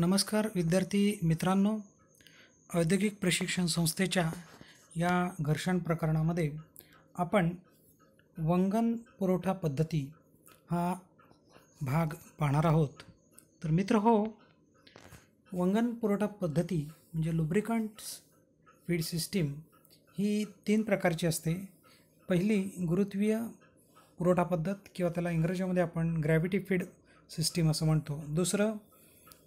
नमस्कार विद्यार्थी मित्रांनो औद्योगिक प्रशिक्षण संस्थेच्या या घर्षण प्रकरणामध्ये आपण वंगन पुरवठा पद्धती हा भाग पाहणार आहोत तर मित्र हो वंगन पुरवठा पद्धती म्हणजे लुब्रिकंट्स फीड सिस्टीम ही तीन प्रकारची असते पहिली गुरुत्वीय पुरवठा पद्धत किंवा त्याला इंग्रजीमध्ये आपण ग्रॅव्हिटी फीड सिस्टीम असं म्हणतो दुसरं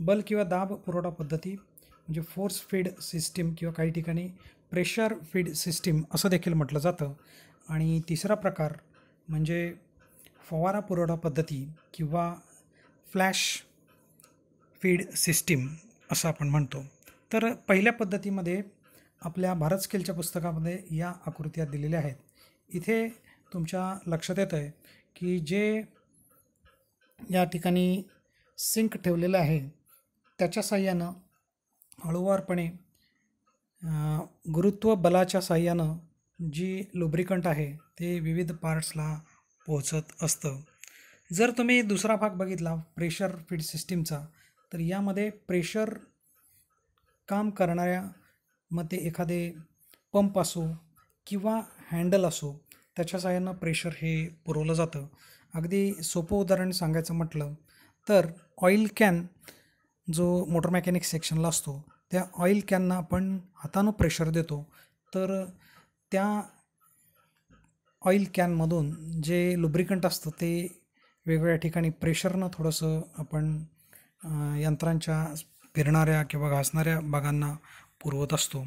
बल किंवा दाब पुरवठा पद्धती म्हणजे फोर्स फीड सिस्टीम किंवा काही ठिकाणी प्रेशर फीड सिस्टीम असं देखील म्हटलं जातं आणि तिसरा प्रकार म्हणजे फवारा पुरवठा पद्धती किंवा फ्लॅश फीड सिस्टीम असं आपण म्हणतो तर पहिल्या पद्धतीमध्ये आपल्या भारत स्केलच्या पुस्तकामध्ये या आकृत्या दिलेल्या आहेत इथे तुमच्या लक्षात येतं आहे की जे या ठिकाणी सिंक ठेवलेलं आहे त्याच्या साह्यानं हळूवारपणे गुरुत्व बलाच्या साह्यानं जी लुब्रिकंट आहे ते विविध पार्ट्सला पोहोचत असतं जर तुम्ही दुसरा भाग बघितला प्रेशर फीड सिस्टीमचा तर यामध्ये प्रेशर काम करणाऱ्या मध्ये एखादे पंप असो किंवा हँडल असो त्याच्या साह्यानं प्रेशर हे पुरवलं जातं अगदी सोपं उदाहरण सांगायचं म्हटलं तर ऑइल कॅन जो मोटर सेक्शनला असतो त्या ऑइल कॅनना आपण हातानं प्रेशर देतो तर त्या ऑइल कॅनमधून जे लुब्रिकंट असतं ते वेगवेगळ्या ठिकाणी प्रेशरनं थोडंसं आपण यंत्रांच्या फिरणाऱ्या किंवा घासणाऱ्या भागांना पुरवत असतो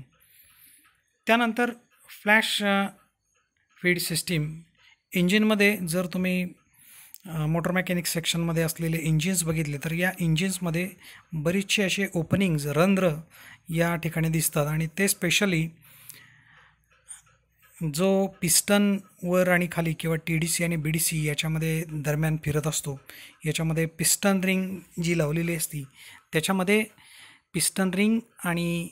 त्यानंतर फ्लॅश फीड सिस्टीम इंजिनमध्ये जर तुम्ही मोटर मेकॅनिक सेक्शनमध्ये असलेले इंजिन्स बघितले तर या इंजिन्समध्ये बरेचसे असे ओपनिंग्ज रंध्र या ठिकाणी दिसतात आणि ते स्पेशली जो पिस्टनवर आणि खाली किंवा टी डी सी आणि बी डी सी याच्यामध्ये दरम्यान फिरत असतो याच्यामध्ये पिस्टन रिंग जी लावलेली असती त्याच्यामध्ये पिस्टन रिंग आणि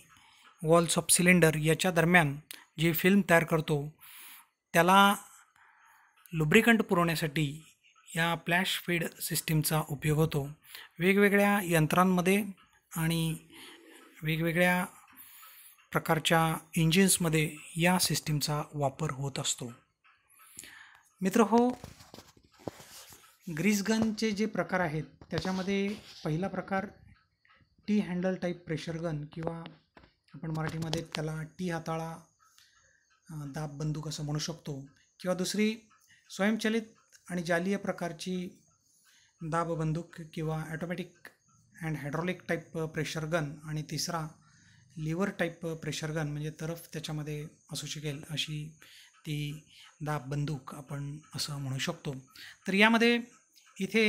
वॉल्स ऑफ सिलेंडर याच्या दरम्यान जी फिल्म तयार करतो त्याला लुब्रिकंट पुरवण्यासाठी या फ्लॅश फीड सिस्टीमचा उपयोग होतो वेगवेगळ्या यंत्रांमध्ये आणि वेगवेगळ्या प्रकारच्या इंजिन्समध्ये या सिस्टीमचा वापर होत असतो मित्र हो गनचे जे प्रकार आहेत त्याच्यामध्ये पहिला प्रकार T handle type pressure gun किंवा आपण मराठीमध्ये त्याला टी हाताळा दाब बंदूक असं म्हणू शकतो किंवा दुसरी स्वयंचलित आणि जालीय प्रकारची दाब बंदूक किंवा automatic and hydraulic type pressure gun आणि तिसरा लिवर टाईप प्रेशर गन म्हणजे तरफ त्याच्यामध्ये असू शकेल अशी ती दाब बंदूक आपण असं म्हणू शकतो तर यामध्ये इथे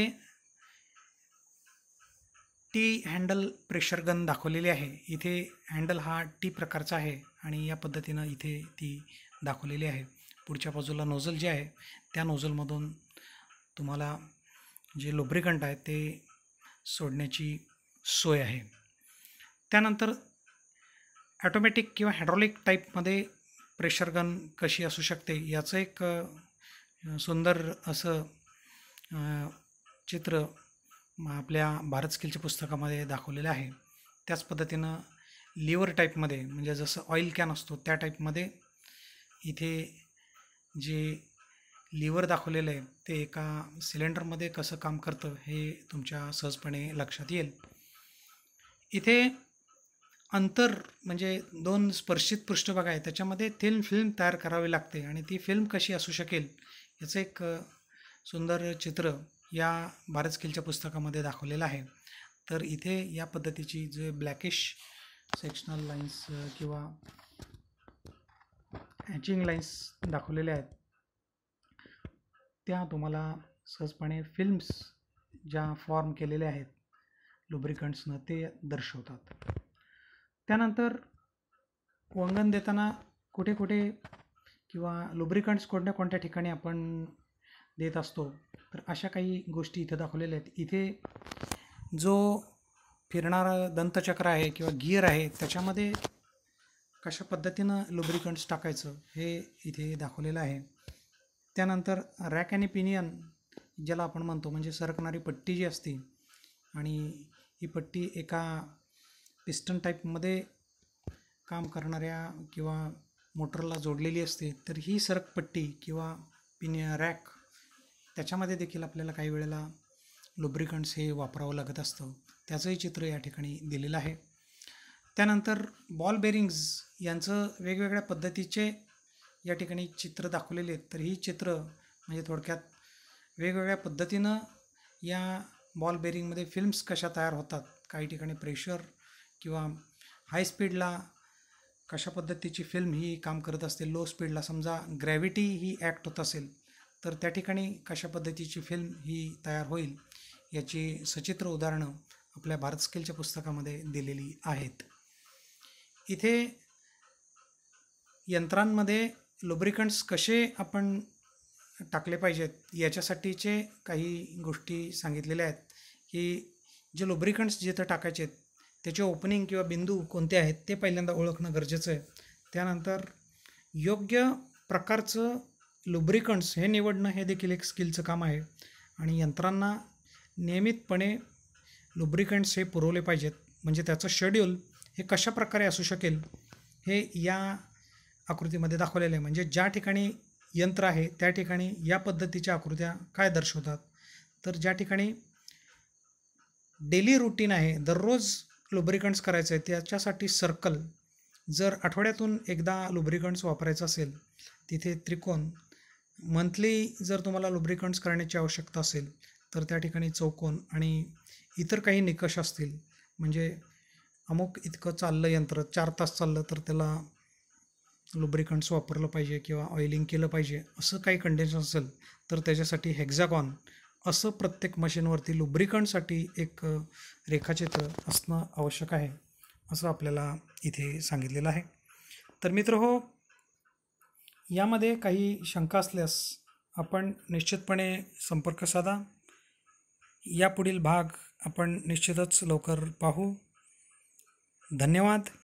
टी हँडल प्रेशर गन दाखवलेली आहे इथे हँडल हा टी प्रकारचा आहे आणि या पद्धतीनं इथे ती दाखवलेली आहे पुढच्या बाजूला नोझल जे आहे त्या नोझलमधून तुम्हाला जे लोब्रिकंट आहे ते सोडण्याची सोय आहे त्यानंतर ॲटोमॅटिक किंवा हायड्रॉलिक टाईपमध्ये प्रेशर गन कशी असू शकते याचं एक सुंदर असं चित्र आपल्या भारत स्किलच्या पुस्तकामध्ये दाखवलेलं आहे त्याच पद्धतीनं लिवर टाईपमध्ये म्हणजे जसं ऑइल कॅन असतो त्या टाईपमध्ये इथे जे लिव्हर दाखवलेलं आहे ते एका सिलेंडरमध्ये कसं काम करतं हे तुमच्या सहजपणे लक्षात येईल इथे अंतर म्हणजे दोन स्पर्शित पृष्ठभाग आहे त्याच्यामध्ये थिन फिल्म तयार करावी लागते आणि ती फिल्म कशी असू शकेल याचं एक सुंदर चित्र या भारत स्किलच्या पुस्तकामध्ये दाखवलेलं आहे तर इथे या पद्धतीची जे ब्लॅकिश सेक्शनल लाईन्स किंवा हॅचिंग लाईन्स दाखवलेल्या आहेत त्या तुम्हाला सहजपणे फिल्म्स ज्या फॉर्म केलेल्या आहेत लुब्रिकंट्सनं ते दर्शवतात त्यानंतर वंगण देताना कुठे कुठे किंवा लुब्रिकंट्स कोणत्या कोणत्या ठिकाणी आपण देत असतो तर अशा काही गोष्टी इथे दाखवलेल्या आहेत इथे जो फिरणारा दंतचक्र आहे किंवा गिअर आहे त्याच्यामध्ये कशा पद्धतीनं लुब्रिकंट्स टाकायचं हे इथे दाखवलेलं आहे त्यानंतर रॅक आणि पिनियन ज्याला आपण म्हणतो म्हणजे सरकणारी पट्टी जी असते आणि ही पट्टी एका पिस्टन टाईपमध्ये काम करणाऱ्या किंवा मोटरला जोडलेली असते तर ही सरकपट्टी किंवा पिन रॅक त्याच्यामध्ये देखील आपल्याला काही वेळेला लुब्रिकंट्स हे वापरावं लागत असतं त्याचंही चित्र या ठिकाणी दिलेलं आहे त्यानंतर बॉल बेरिंग्ज यांचं वेगवेगळ्या पद्धतीचे या ठिकाणी चित्र दाखवलेले आहेत तर ही चित्र म्हणजे थोडक्यात वेगवेगळ्या पद्धतीनं या बॉल बेरिंगमध्ये फिल्म्स कशा तयार होतात काही ठिकाणी प्रेशर किंवा हाय स्पीडला कशा पद्धतीची फिल्म ही काम करत असते लो स्पीडला समजा ग्रॅव्हिटी ही ॲक्ट होत असेल तर त्या ठिकाणी कशा पद्धतीची फिल्म ही तयार होईल याची सचित्र उदाहरणं आपल्या भारत स्केलच्या पुस्तकामध्ये दिलेली आहेत इथे यंत्रांमध्ये लुब्रिकंट्स कसे आपण टाकले पाहिजेत याच्यासाठीचे काही गोष्टी सांगितलेल्या आहेत की जे लुब्रिकंट्स जिथं टाकायचे आहेत त्याचे ओपनिंग किंवा बिंदू कोणते आहेत ते पहिल्यांदा ओळखणं गरजेचं आहे त्यानंतर योग्य प्रकारचं लुब्रिकंट्स हे निवडणं हे देखील एक स्किलचं काम आहे आणि यंत्रांना नियमितपणे लुब्रिकंट्स हे पुरवले पाहिजेत म्हणजे त्याचं शेड्यूल हे कशा प्रकारे असू शकेल हे या आकृतीमध्ये दाखवलेलं आहे म्हणजे ज्या ठिकाणी यंत्र आहे त्या ठिकाणी या पद्धतीच्या आकृत्या काय दर्शवतात तर ज्या ठिकाणी डेली रुटीन आहे दररोज लुब्रिकंट्स करायचं आहे त्याच्यासाठी सर्कल जर आठवड्यातून एकदा लुब्रिकंट्स वापरायचं असेल तिथे त्रिकोण मंथली जर तुम्हाला लुब्रिकंट्स करण्याची आवश्यकता असेल तर त्या ठिकाणी चौकोन आणि इतर काही निकष असतील म्हणजे अमुक इतकं चाललं यंत्र चार तास चाललं तर त्याला लुब्रिकंट्स वापरलं पाहिजे किंवा ऑइलिंग केलं पाहिजे असं काही कंडिशन असेल तर त्याच्यासाठी हेक्झाकॉन असं प्रत्येक मशीनवरती लुब्रिकंटसाठी एक रेखाचित्र असणं आवश्यक आहे असं आपल्याला इथे सांगितलेलं आहे तर मित्र हो यामध्ये काही शंका असल्यास आपण निश्चितपणे संपर्क साधा यापुढील भाग आपण निश्चितच लवकर पाहू धन्यवाद